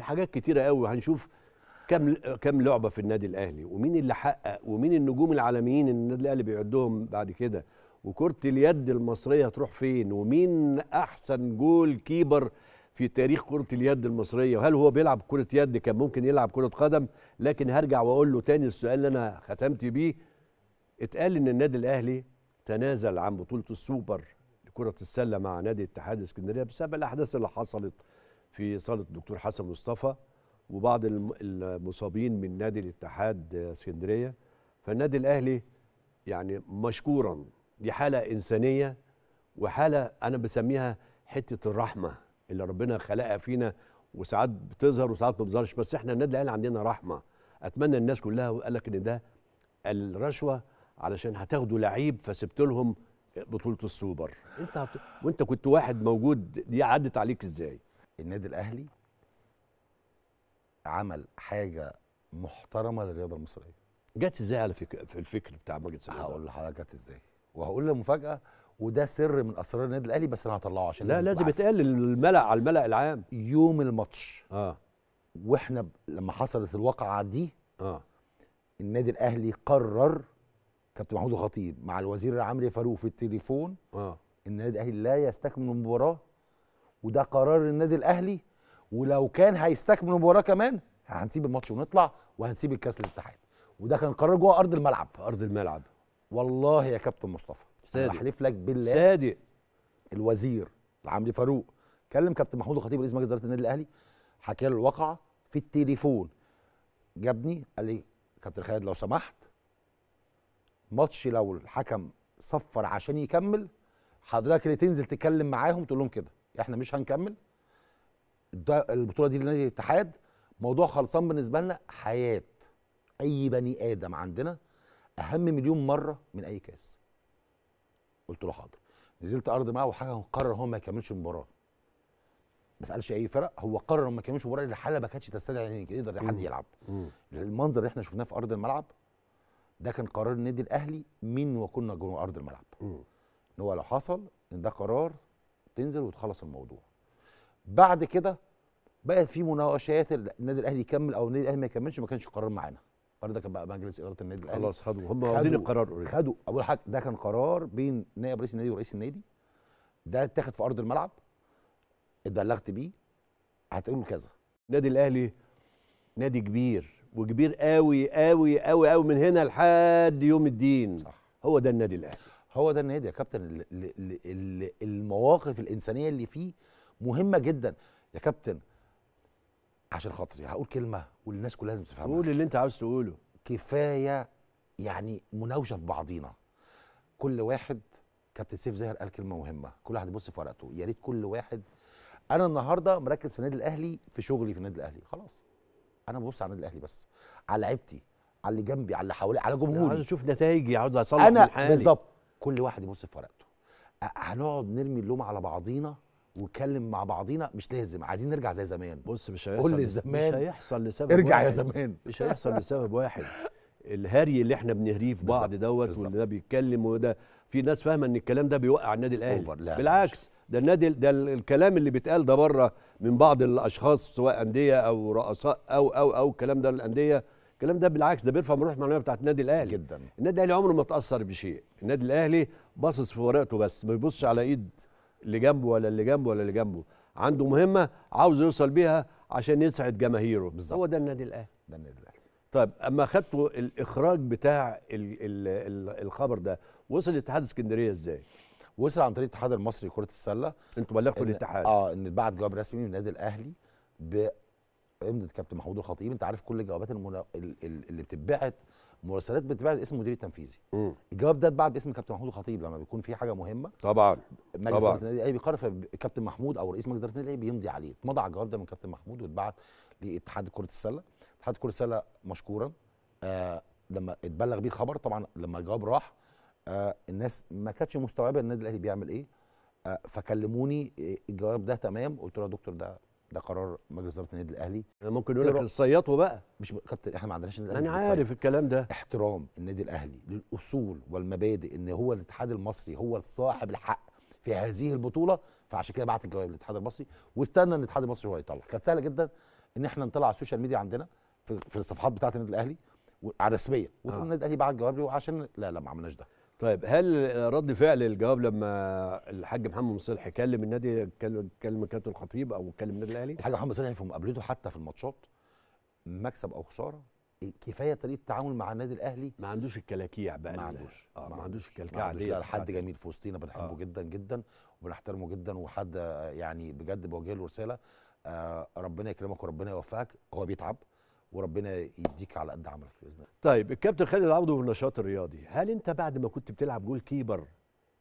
في حاجات كتيره قوي هنشوف كم كم لعبه في النادي الاهلي ومين اللي حقق ومين النجوم العالميين النادي الاهلي بيعدهم بعد كده وكره اليد المصريه هتروح فين ومين احسن جول كيبر في تاريخ كره اليد المصريه وهل هو بيلعب كره يد كان ممكن يلعب كره قدم لكن هرجع واقول له تاني السؤال اللي انا ختمت بيه اتقال ان النادي الاهلي تنازل عن بطوله السوبر لكره السله مع نادي اتحاد اسكندريه بسبب الاحداث اللي حصلت في صاله الدكتور حسن مصطفى وبعض المصابين من نادي الاتحاد اسكندريه فالنادي الاهلي يعني مشكورا دي حاله انسانيه وحاله انا بسميها حته الرحمه اللي ربنا خلقها فينا وساعات بتظهر وساعات ما بتظهرش بس احنا النادي الاهلي عندنا رحمه اتمنى الناس كلها وقال لك ان ده الرشوه علشان هتاخدوا لعيب فسبت لهم بطوله السوبر انت هت... وانت كنت واحد موجود دي عدت عليك ازاي النادي الاهلي عمل حاجه محترمه للرياضه المصريه جت ازاي على فكره في الفكر بتاع ماجد سيد هقول لحضرتك جت ازاي وهقول لك مفاجاه وده سر من اسرار النادي الاهلي بس انا هطلعه عشان لا لازم يتقال الملأ على الملأ العام يوم الماتش اه واحنا لما حصلت الواقعه دي اه النادي الاهلي قرر كابتن محمود الخطيب مع الوزير العامري فاروق في التليفون اه النادي الاهلي لا يستكمل المباراه وده قرار النادي الاهلي ولو كان هيستكمل المباراه كمان هنسيب الماتش ونطلع وهنسيب الكاس للاتحاد وده كان قرار جوه ارض الملعب ارض الملعب والله يا كابتن مصطفى صادق احلف لك بالله صادق الوزير العمري فاروق كلم كابتن محمود الخطيب رئيس مجلس اداره النادي الاهلي حكى له الواقعه في التليفون جابني قال لي كابتن خالد لو سمحت ماتش لو الحكم صفر عشان يكمل حضرتك اللي تنزل تكلم معاهم تقول لهم كده احنا مش هنكمل البطوله دي لنادي الاتحاد موضوع خلصان بالنسبه لنا حياه اي بني ادم عندنا اهم مليون مره من اي كاس قلت له حاضر نزلت ارض معاه وحاجه قرر هو ما يكملش المباراه ما سالش اي فرق هو قرر ما يكملش المباراه الحاله ما كانتش تستدعي ان يقدر حد يلعب المنظر اللي احنا شفناه في ارض الملعب ده كان قرار النادي الاهلي من وكنا جوه ارض الملعب ان هو لو حصل ان ده قرار تنزل وتخلص الموضوع بعد كده بقت في مناقشات النادي الاهلي يكمل او النادي الاهلي ما يكملش ما كانش قرار معانا القرار ده كان بقى مجلس اداره النادي الاهلي خلاص خدوا هم واخدين القرار قريب. خدوا اول حاجه ده كان قرار بين نائب رئيس النادي ورئيس النادي ده اتاخد في ارض الملعب اتبلغت بيه هتقول كذا النادي الاهلي نادي كبير وكبير قوي قوي قوي قوي من هنا لحد يوم الدين صح. هو ده النادي الاهلي هو ده النادي يا كابتن المواقف الانسانيه اللي فيه مهمه جدا يا كابتن عشان خاطري إيه؟ هقول كلمه والناس كلها لازم تفهمها قول اللي انت عاوز تقوله كفايه يعني مناوشه في بعضينا كل واحد كابتن سيف زاهر قال كلمه مهمه كل واحد يبص في ورقته يا ريت كل واحد انا النهارده مركز في النادي الاهلي في شغلي في النادي الاهلي خلاص انا ببص على النادي الاهلي بس على لعيبتي على اللي جنبي على اللي حواليا على جمهوري عايز اشوف نتائج عاوز اصلح انا بالظبط كل واحد يبص في ورقته هنقعد نرمي اللوم على بعضينا ونتكلم مع بعضينا مش لازم عايزين نرجع زي زمان بص مش هيحصل قول زمان مش هيحصل لسبب ارجع واحد. يا زمان مش هيحصل لسبب واحد الهري اللي احنا بنهريه في بعض دوت واللي ده بيتكلم وده في ناس فاهمه ان الكلام ده بيوقع النادي الاهلي بالعكس ده النادي ده الكلام اللي بيتقال ده بره من بعض الاشخاص سواء انديه او رؤساء او او او الكلام ده الانديه الكلام ده بالعكس ده بيرفع من الروح المعنويه بتاعت النادي الاهلي جدا النادي الاهلي عمره ما تاثر بشيء النادي الاهلي باصص في ورقته بس ما بيبصش على ايد اللي جنبه ولا اللي جنبه ولا اللي جنبه عنده مهمه عاوز يوصل بيها عشان يسعد جماهيره بالزبط. هو ده النادي الاهلي ده النادي الاهلي طيب اما خدتوا الاخراج بتاع الـ الـ الـ الخبر ده وصل اتحاد اسكندريه ازاي؟ وصل عن طريق الاتحاد المصري لكره السله انتوا بلغتوا الاتحاد اه ان اتبعت جواب رسمي من النادي الاهلي امضة كابتن محمود الخطيب انت عارف كل الجوابات المنا... اللي بتتبعت مراسلات بتتبعت باسم المدير التنفيذي مم. الجواب ده اتبعت باسم كابتن محمود الخطيب لما بيكون في حاجه مهمه طبعا مجلس طبعا النادي الاهلي بيقرر فكابتن محمود او رئيس مجلس النادي الاهلي بيمضي عليه اتمضى على الجواب ده من كابتن محمود واتبعت لاتحاد كره السله اتحاد كره السله مشكورا آه لما اتبلغ بيه الخبر طبعا لما الجواب راح آه الناس ما كانتش مستوعبه النادي الاهلي بيعمل ايه آه فكلموني آه، الجواب ده تمام قلت له يا دكتور ده ده قرار مجلس اداره النادي الاهلي ممكن يقول لك صيطوا بقى مش كابتن احنا ما عندناش الاهلي انا عارف الصيط. الكلام ده احترام النادي الاهلي للاصول والمبادئ ان هو الاتحاد المصري هو صاحب الحق في هذه البطوله فعشان كده بعت الجواب للاتحاد المصري واستنى ان الاتحاد المصري هو يطلع كانت سهله جدا ان احنا نطلع على السوشيال ميديا عندنا في, الصفحات بتاعه النادي الاهلي على رسميه آه. وتقول النادي الاهلي بعت جواب له عشان لا لا ما عملناش ده طيب هل رد فعل الجواب لما الحاج محمد مصلح كلم النادي كلم كابتن الخطيب او كلم النادي الاهلي؟ الحاج محمد مصلح في مقابلته حتى في الماتشات مكسب او خساره كفايه طريقه التعامل مع النادي الاهلي ما عندوش الكلاكيع بقى ما عندوش آه ما عندوش الكلاكيع دي حد جميل في وسطينا بنحبه آه. جدا جدا وبنحترمه جدا وحد يعني بجد بوجه له رساله آه ربنا يكرمك وربنا يوفقك هو بيتعب وربنا يديك على قد عملك باذن الله. طيب الكابتن خالد العوضي في النشاط الرياضي، هل انت بعد ما كنت بتلعب جول كيبر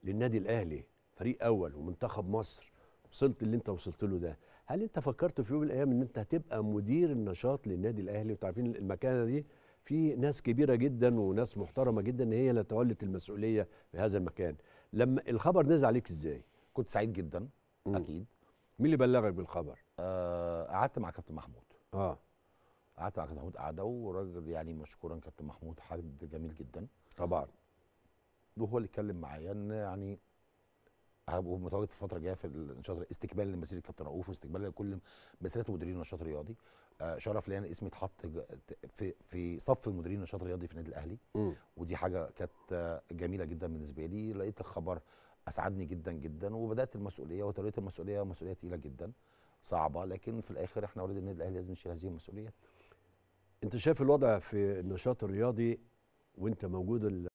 للنادي الاهلي فريق اول ومنتخب مصر وصلت اللي انت وصلت له ده، هل انت فكرت في يوم من الايام ان انت هتبقى مدير النشاط للنادي الاهلي وتعرفين المكانه دي في ناس كبيره جدا وناس محترمه جدا هي اللي تولت المسؤوليه في هذا المكان، لما الخبر نزل عليك ازاي؟ كنت سعيد جدا اكيد. مين اللي بلغك بالخبر؟ آه، قعدت آه مع كابتن محمود. اه قعدت مع كابتن محمود قعده وراجل يعني مشكورا كابتن محمود حد جميل جدا طبعا وهو اللي اتكلم معايا ان يعني هبقوا متواجد في الفتره الجايه في النشاط استقبال لمسيره كابتن رؤوف واستقبال لكل مسيرات مديرين النشاط الرياضي آه، شرف ليا ان اسمي اتحط في في صف المديرين النشاط الرياضي في النادي الاهلي م. ودي حاجه كانت آه، جميله جدا بالنسبه لي لقيت الخبر اسعدني جدا جدا وبدات المسؤوليه وتوليت المسؤوليه مسؤوليه تقيله جدا صعبه لكن في الاخر احنا اولاد النادي الاهلي لازم نشيل هذه المسؤوليات انت شايف الوضع في النشاط الرياضي وانت موجود